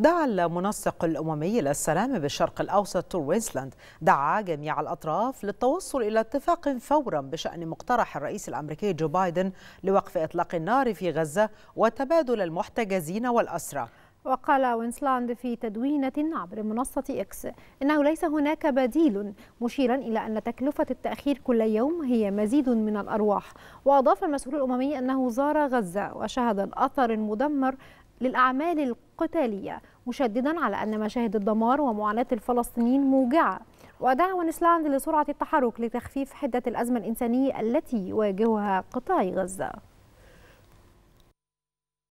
دعا المنسق الأممي للسلام بالشرق الأوسط تور وينسلاند دعا جميع الأطراف للتوصل إلى اتفاق فورا بشأن مقترح الرئيس الأمريكي جو بايدن لوقف إطلاق النار في غزة وتبادل المحتجزين والأسرى وقال وينسلاند في تدوينة عبر منصة إكس إنه ليس هناك بديل مشيرا إلى أن تكلفة التأخير كل يوم هي مزيد من الأرواح وأضاف المسؤول الأممي أنه زار غزة وشهد الأثر المدمر للأعمال القتالية مشددا على أن مشاهد الدمار ومعاناة الفلسطينيين موجعة ودعا ونسلاند لسرعة التحرك لتخفيف حدة الأزمة الإنسانية التي يواجهها قطاع غزة